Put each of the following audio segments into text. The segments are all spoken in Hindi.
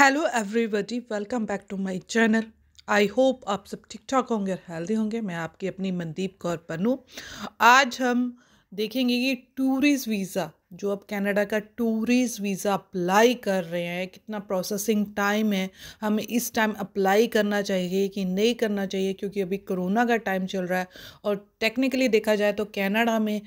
hello everybody welcome back to my channel I hope आप सब ठीक ठाक होंगे और हेल्दी होंगे मैं आपकी अपनी मनदीप कौर पनू आज हम देखेंगे कि टूरिस्ट वीज़ा जो अब कनाडा का टूरिस्ट वीज़ा अप्लाई कर रहे हैं कितना प्रोसेसिंग टाइम है हमें इस टाइम अप्लाई करना चाहिए कि नहीं करना चाहिए क्योंकि अभी कोरोना का टाइम चल रहा है और टेक्निकली देखा जाए तो कैनाडा में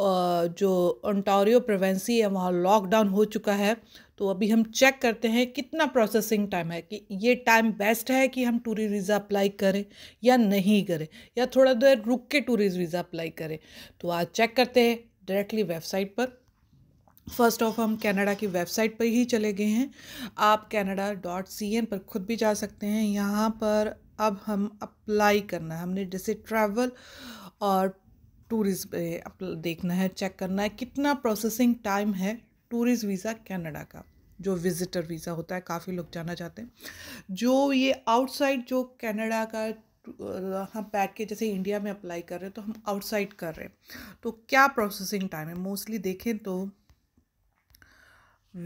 जो ओंटारियो प्रोवेंसी है वहाँ लॉकडाउन हो चुका है तो अभी हम चेक करते हैं कितना प्रोसेसिंग टाइम है कि ये टाइम बेस्ट है कि हम टूरी वीज़ा अप्लाई करें या नहीं करें या थोड़ा देर रुक के टूरिस्ट वीज़ा अप्लाई करें तो आज चेक करते हैं डायरेक्टली वेबसाइट पर फर्स्ट ऑफ हम कनाडा की वेबसाइट पर ही चले गए हैं आप कनाडा डॉट सी एन पर खुद भी जा सकते हैं यहाँ पर अब हम अप्लाई करना है हमने जैसे ट्रैवल और टूरिस्ट देखना है चेक करना है कितना प्रोसेसिंग टाइम है टूरिस्ट वीज़ा कनाडा का जो विज़िटर वीज़ा होता है काफ़ी लोग जाना चाहते हैं जो ये आउटसाइड जो कनाडा का हम बैठ के जैसे इंडिया में अप्लाई कर रहे हैं तो हम आउटसाइड कर रहे हैं तो क्या प्रोसेसिंग टाइम है मोस्टली देखें तो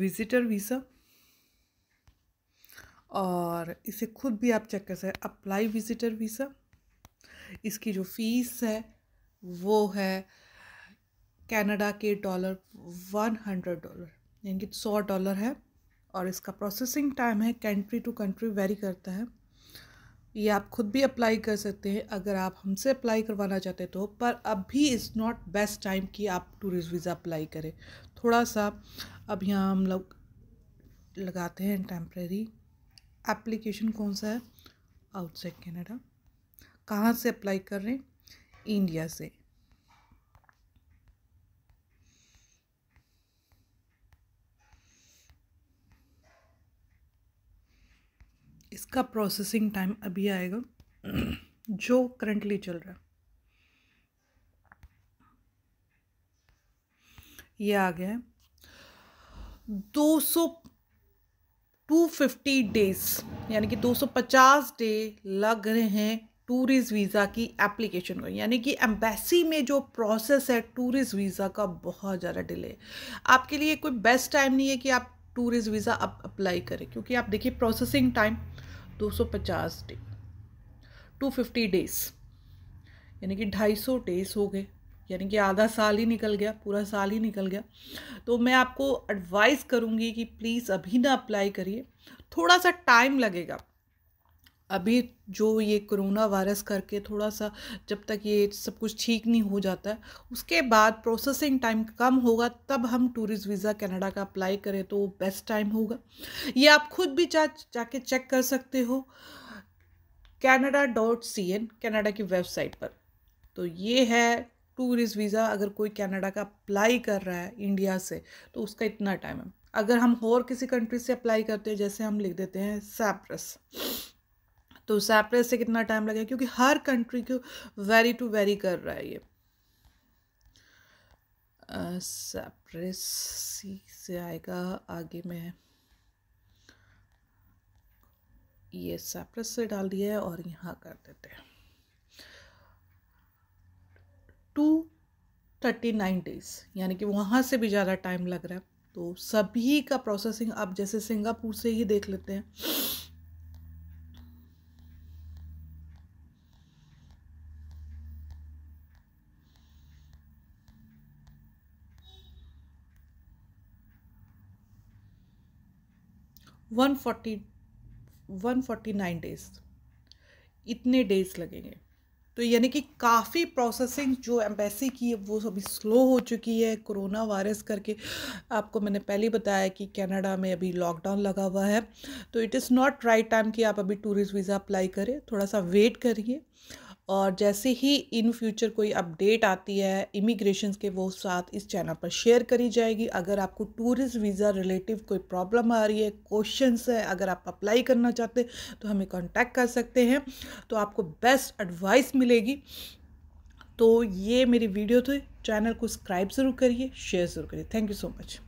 विज़िटर वीज़ा और इसे खुद भी आप चेक कर सकते हैं अप्लाई विज़िटर वीज़ा इसकी जो फीस है वो है कनाडा के डॉलर वन हंड्रेड डॉलर यानी कि सौ डॉलर है और इसका प्रोसेसिंग टाइम है कंट्री टू कंट्री वेरी करता है ये आप खुद भी अप्लाई कर सकते हैं अगर आप हमसे अप्लाई करवाना चाहते तो पर अभी इज़ नॉट बेस्ट टाइम कि आप टूरिस्ट वीज़ा अप्लाई करें थोड़ा सा अब यहाँ हम लोग लगाते हैं टेम्प्रेरी एप्लीकेशन कौन सा है आउटसाइड कैनेडा कहाँ से अप्लाई कर रहे हैं इंडिया से इसका प्रोसेसिंग टाइम अभी आएगा जो करंटली चल रहा है ये आ गया है दो सौ टू फिफ्टी डेज यानी कि दो सौ पचास डे लग रहे हैं टूरिस्ट वीज़ा की एप्लीकेशन को यानी कि एम्बेसी में जो प्रोसेस है टूरिस्ट वीज़ा का बहुत ज़्यादा डिले आपके लिए कोई बेस्ट टाइम नहीं है कि आप टूरिस्ट वीज़ा अप अप्लाई करें क्योंकि आप देखिए प्रोसेसिंग टाइम 250 डे 250 डेज यानी कि 250 डेज हो गए यानी कि आधा साल ही निकल गया पूरा साल ही निकल गया तो मैं आपको एडवाइस करूँगी कि प्लीज़ अभी ना अप्लाई करिए थोड़ा सा टाइम लगेगा अभी जो ये कोरोना वायरस करके थोड़ा सा जब तक ये सब कुछ ठीक नहीं हो जाता है उसके बाद प्रोसेसिंग टाइम कम होगा तब हम टूरिस्ट वीज़ा कनाडा का अप्लाई करें तो बेस्ट टाइम होगा ये आप खुद भी जा जाके चेक कर सकते हो Canada dot C N Canada की वेबसाइट पर तो ये है टूरिस्ट वीज़ा अगर कोई कनाडा का अप्लाई कर रहा है इंडिया से तो उसका इतना टाइम है अगर हम और किसी कंट्री से अप्लाई करते हैं जैसे हम लिख देते हैं सैप्रस तो सेपरेट से कितना टाइम लगेगा क्योंकि हर कंट्री को वेरी टू वेरी कर रहा है ये सेपरेस से आएगा आगे में ये सेपरेस से डाल दिया है और यहाँ कर देते हैं टू थर्टी नाइन डेज़ यानी कि वहाँ से भी ज़्यादा टाइम लग रहा है तो सभी का प्रोसेसिंग आप जैसे सिंगापुर से ही देख लेते हैं one forty one forty nine days इतने डेज लगेंगे तो यानी कि काफ़ी प्रोसेसिंग जो एम्बेसी की है वो अभी स्लो हो चुकी है कोरोना वायरस करके आपको मैंने पहले बताया कि कनाडा में अभी लॉकडाउन लगा हुआ है तो it is not right time कि आप अभी टूरिस्ट वीज़ा अप्लाई करें थोड़ा सा वेट करिए और जैसे ही इन फ्यूचर कोई अपडेट आती है इमिग्रेशन के वो साथ इस चैनल पर शेयर करी जाएगी अगर आपको टूरिस्ट वीज़ा रिलेटिव कोई प्रॉब्लम आ रही है क्वेश्चंस है अगर आप अप्लाई करना चाहते हैं तो हमें कांटेक्ट कर सकते हैं तो आपको बेस्ट एडवाइस मिलेगी तो ये मेरी वीडियो थी चैनल को सब्सक्राइब ज़रूर करिए शेयर ज़रूर करिए थैंक यू सो मच